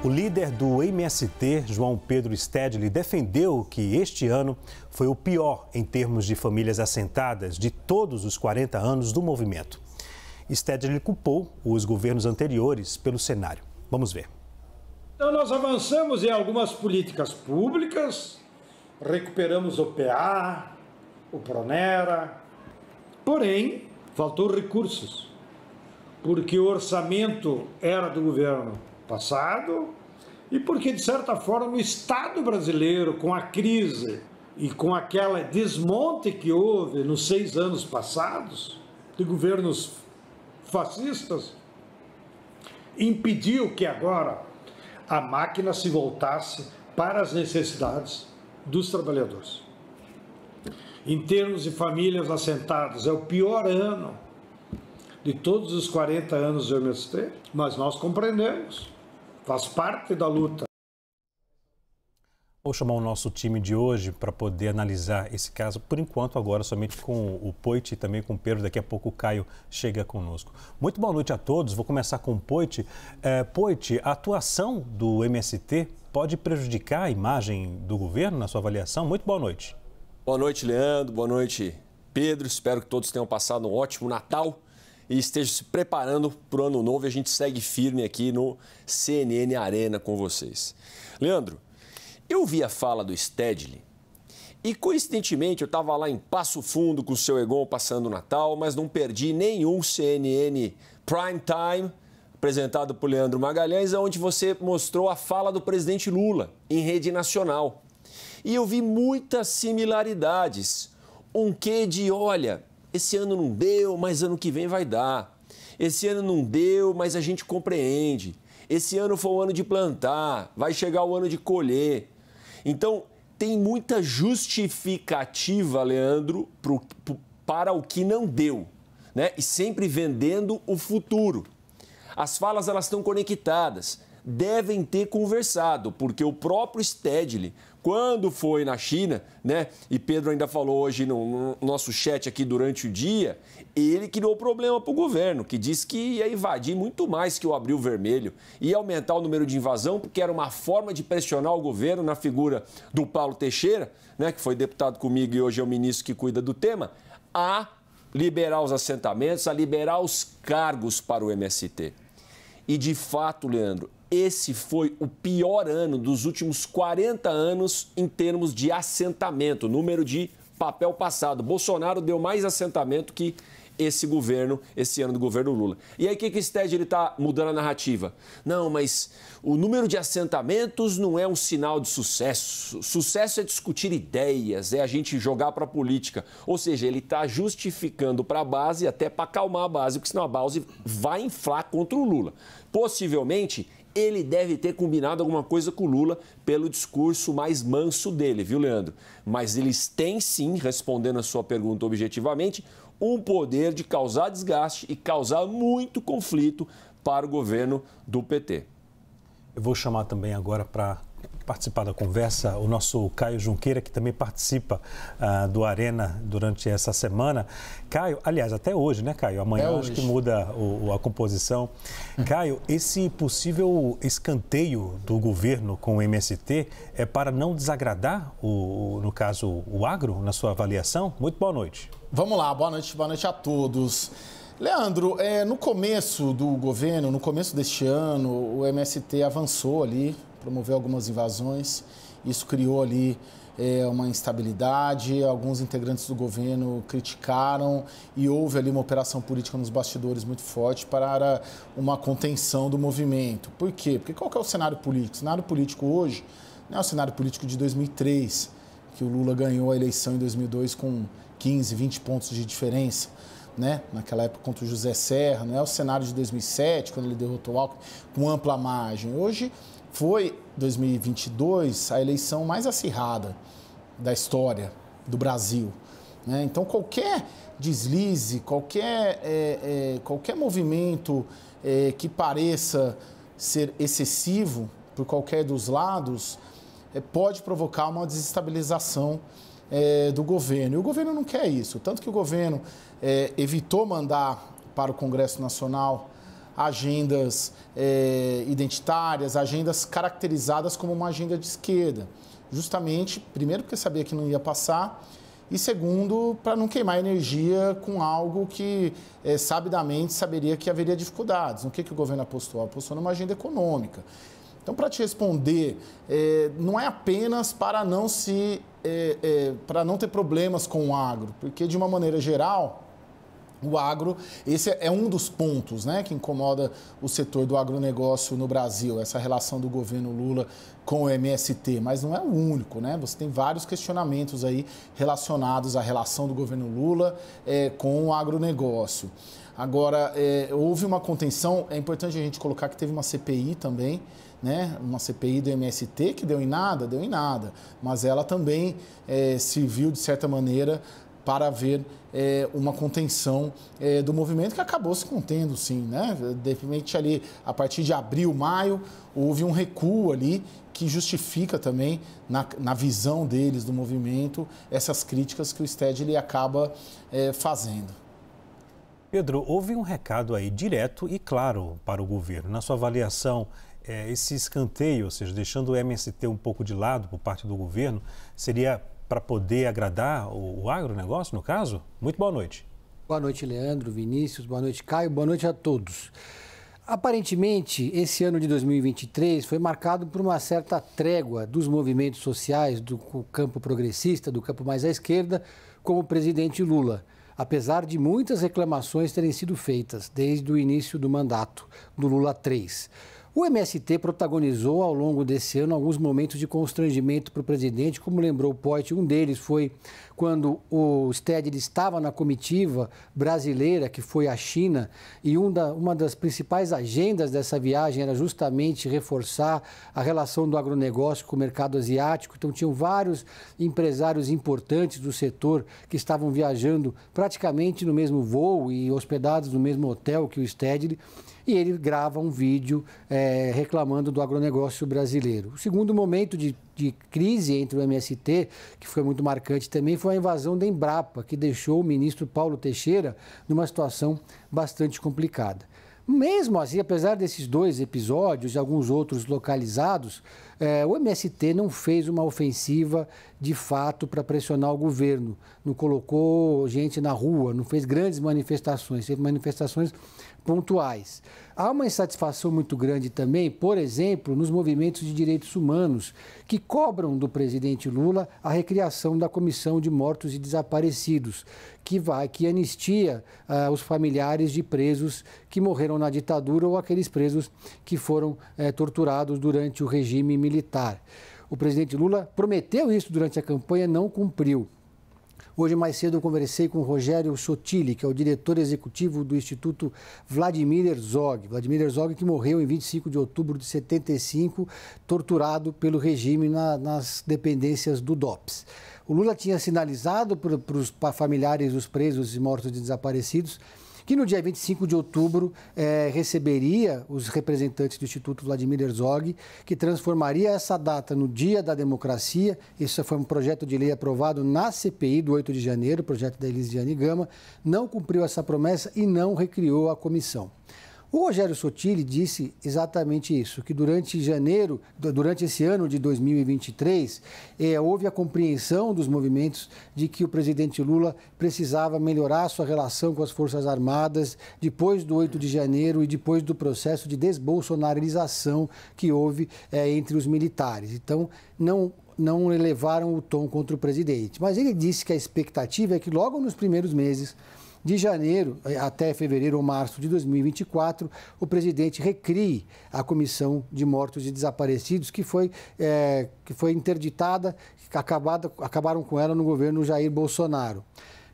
O líder do MST, João Pedro Stedley, defendeu que este ano foi o pior em termos de famílias assentadas de todos os 40 anos do movimento. Stedley culpou os governos anteriores pelo cenário. Vamos ver. Então, nós avançamos em algumas políticas públicas, recuperamos o PA, o Pronera, porém, faltou recursos, porque o orçamento era do governo passado e porque, de certa forma, o Estado brasileiro, com a crise e com aquela desmonte que houve nos seis anos passados de governos fascistas, impediu que agora a máquina se voltasse para as necessidades dos trabalhadores. Em termos de famílias assentadas, é o pior ano de todos os 40 anos do MST, mas nós compreendemos faz parte da luta. Vou chamar o nosso time de hoje para poder analisar esse caso, por enquanto, agora somente com o Poit e também com o Pedro. Daqui a pouco o Caio chega conosco. Muito boa noite a todos. Vou começar com o Poit. É, Poit, a atuação do MST pode prejudicar a imagem do governo na sua avaliação? Muito boa noite. Boa noite, Leandro. Boa noite, Pedro. Espero que todos tenham passado um ótimo Natal e esteja se preparando para o ano novo. E a gente segue firme aqui no CNN Arena com vocês. Leandro, eu vi a fala do Stedley e coincidentemente eu estava lá em Passo Fundo com o seu Egon passando o Natal, mas não perdi nenhum CNN Prime Time apresentado por Leandro Magalhães, onde você mostrou a fala do presidente Lula em rede nacional. E eu vi muitas similaridades. Um quê de, olha, esse ano não deu, mas ano que vem vai dar. Esse ano não deu, mas a gente compreende. Esse ano foi o ano de plantar, vai chegar o ano de colher. Então, tem muita justificativa, Leandro, pro, pro, para o que não deu, né? E sempre vendendo o futuro. As falas elas estão conectadas devem ter conversado, porque o próprio Stedley, quando foi na China, né? E Pedro ainda falou hoje no, nosso chat aqui durante o dia, ele criou problema para o governo, que disse que ia invadir muito mais que o Abril Vermelho, e aumentar o número de invasão, porque era uma forma de pressionar o governo na figura do Paulo Teixeira, né? Que foi deputado comigo e hoje é o ministro que cuida do tema, a liberar os assentamentos, a liberar os cargos para o MST. E de fato, Leandro, esse foi o pior ano dos últimos 40 anos em termos de assentamento, número de papel passado. Bolsonaro deu mais assentamento que esse governo, esse ano do governo Lula. E aí o que, que Sted está mudando a narrativa? Não, mas o número de assentamentos não é um sinal de sucesso. Sucesso é discutir ideias, é a gente jogar para a política. Ou seja, ele está justificando para a base, até para acalmar a base, porque senão a base vai inflar contra o Lula. Possivelmente ele deve ter combinado alguma coisa com o Lula pelo discurso mais manso dele, viu, Leandro? Mas eles têm sim, respondendo a sua pergunta objetivamente, um poder de causar desgaste e causar muito conflito para o governo do PT. Eu vou chamar também agora para participar da conversa o nosso Caio Junqueira, que também participa uh, do Arena durante essa semana. Caio, aliás, até hoje, né, Caio? Amanhã é hoje. acho que muda o, a composição. Hum. Caio, esse possível escanteio do governo com o MST é para não desagradar, o, no caso, o agro, na sua avaliação? Muito boa noite. Vamos lá, boa noite, boa noite a todos. Leandro, é, no começo do governo, no começo deste ano, o MST avançou ali promoveu algumas invasões. Isso criou ali é, uma instabilidade. Alguns integrantes do governo criticaram e houve ali uma operação política nos bastidores muito forte para uma contenção do movimento. Por quê? Porque qual é o cenário político? O cenário político hoje não né, é o cenário político de 2003, que o Lula ganhou a eleição em 2002 com 15, 20 pontos de diferença. Né? naquela época contra o José Serra, não né? é o cenário de 2007, quando ele derrotou o Alckmin, com ampla margem. Hoje, foi 2022 a eleição mais acirrada da história do Brasil. Né? Então, qualquer deslize, qualquer, é, é, qualquer movimento é, que pareça ser excessivo por qualquer dos lados é, pode provocar uma desestabilização é, do governo. E o governo não quer isso. Tanto que o governo é, evitou mandar para o Congresso Nacional agendas é, identitárias, agendas caracterizadas como uma agenda de esquerda. Justamente, primeiro, porque sabia que não ia passar, e segundo, para não queimar energia com algo que é, sabidamente saberia que haveria dificuldades. No que, que o governo apostou? Apostou numa agenda econômica. Então, para te responder, é, não é apenas para não se é, é, para não ter problemas com o agro, porque de uma maneira geral o agro, esse é um dos pontos né, que incomoda o setor do agronegócio no Brasil, essa relação do governo Lula com o MST, mas não é o único, né? Você tem vários questionamentos aí relacionados à relação do governo Lula é, com o agronegócio. Agora, é, houve uma contenção, é importante a gente colocar que teve uma CPI também, né? Uma CPI do MST que deu em nada, deu em nada, mas ela também é, se viu, de certa maneira, para haver é, uma contenção é, do movimento que acabou se contendo, sim, né? De repente ali, a partir de abril, maio, houve um recuo ali que justifica também, na, na visão deles do movimento, essas críticas que o STED ele acaba é, fazendo. Pedro, houve um recado aí direto e claro para o governo. Na sua avaliação, é, esse escanteio, ou seja, deixando o MST um pouco de lado por parte do governo, seria para poder agradar o, o agronegócio, no caso? Muito boa noite. Boa noite, Leandro, Vinícius, boa noite, Caio, boa noite a todos. Aparentemente, esse ano de 2023 foi marcado por uma certa trégua dos movimentos sociais do campo progressista, do campo mais à esquerda, como o presidente Lula, apesar de muitas reclamações terem sido feitas desde o início do mandato do Lula 3. O MST protagonizou ao longo desse ano alguns momentos de constrangimento para o presidente, como lembrou o Poit, um deles foi quando o Sted estava na comitiva brasileira que foi à China e um da, uma das principais agendas dessa viagem era justamente reforçar a relação do agronegócio com o mercado asiático. Então tinham vários empresários importantes do setor que estavam viajando praticamente no mesmo voo e hospedados no mesmo hotel que o Sted e ele grava um vídeo é, reclamando do agronegócio brasileiro. O segundo momento de, de crise entre o MST, que foi muito marcante também, foi a invasão da Embrapa, que deixou o ministro Paulo Teixeira numa situação bastante complicada. Mesmo assim, apesar desses dois episódios e alguns outros localizados, é, o MST não fez uma ofensiva de fato para pressionar o governo, não colocou gente na rua, não fez grandes manifestações, teve manifestações pontuais. Há uma insatisfação muito grande também, por exemplo, nos movimentos de direitos humanos, que cobram do presidente Lula a recriação da Comissão de Mortos e Desaparecidos, que vai que anistia ah, os familiares de presos que morreram na ditadura ou aqueles presos que foram eh, torturados durante o regime militar militar. O presidente Lula prometeu isso durante a campanha, não cumpriu. Hoje mais cedo eu conversei com Rogério Sotili, que é o diretor executivo do Instituto Vladimir Herzog. Vladimir Herzog que morreu em 25 de outubro de 75, torturado pelo regime na, nas dependências do DOPS. O Lula tinha sinalizado para os familiares dos presos e mortos e desaparecidos que no dia 25 de outubro é, receberia os representantes do Instituto Vladimir Herzog, que transformaria essa data no Dia da Democracia. Isso foi um projeto de lei aprovado na CPI do 8 de janeiro, projeto da Elisiane Gama. Não cumpriu essa promessa e não recriou a comissão. O Rogério Sotile disse exatamente isso, que durante janeiro, durante esse ano de 2023, eh, houve a compreensão dos movimentos de que o presidente Lula precisava melhorar sua relação com as Forças Armadas depois do 8 de janeiro e depois do processo de desbolsonarização que houve eh, entre os militares. Então, não não elevaram o tom contra o presidente, mas ele disse que a expectativa é que logo nos primeiros meses de janeiro eh, até fevereiro ou março de 2024, o presidente recrie a Comissão de Mortos e Desaparecidos, que foi, é, que foi interditada, acabada, acabaram com ela no governo Jair Bolsonaro.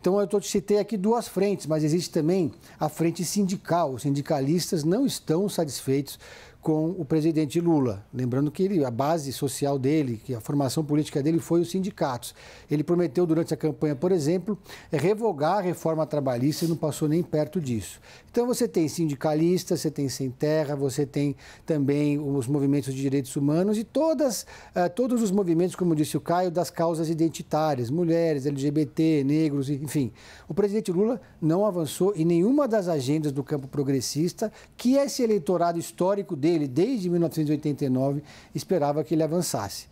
Então, eu te citei aqui duas frentes, mas existe também a frente sindical. Os sindicalistas não estão satisfeitos com o presidente Lula. Lembrando que ele, a base social dele, que a formação política dele foi os sindicatos. Ele prometeu durante a campanha, por exemplo, é revogar a reforma trabalhista e não passou nem perto disso. Então você tem sindicalistas, você tem sem terra, você tem também os movimentos de direitos humanos e todas, eh, todos os movimentos, como disse o Caio, das causas identitárias, mulheres, LGBT, negros, enfim. O presidente Lula não avançou em nenhuma das agendas do campo progressista, que é esse eleitorado histórico dele dele, desde 1989, esperava que ele avançasse.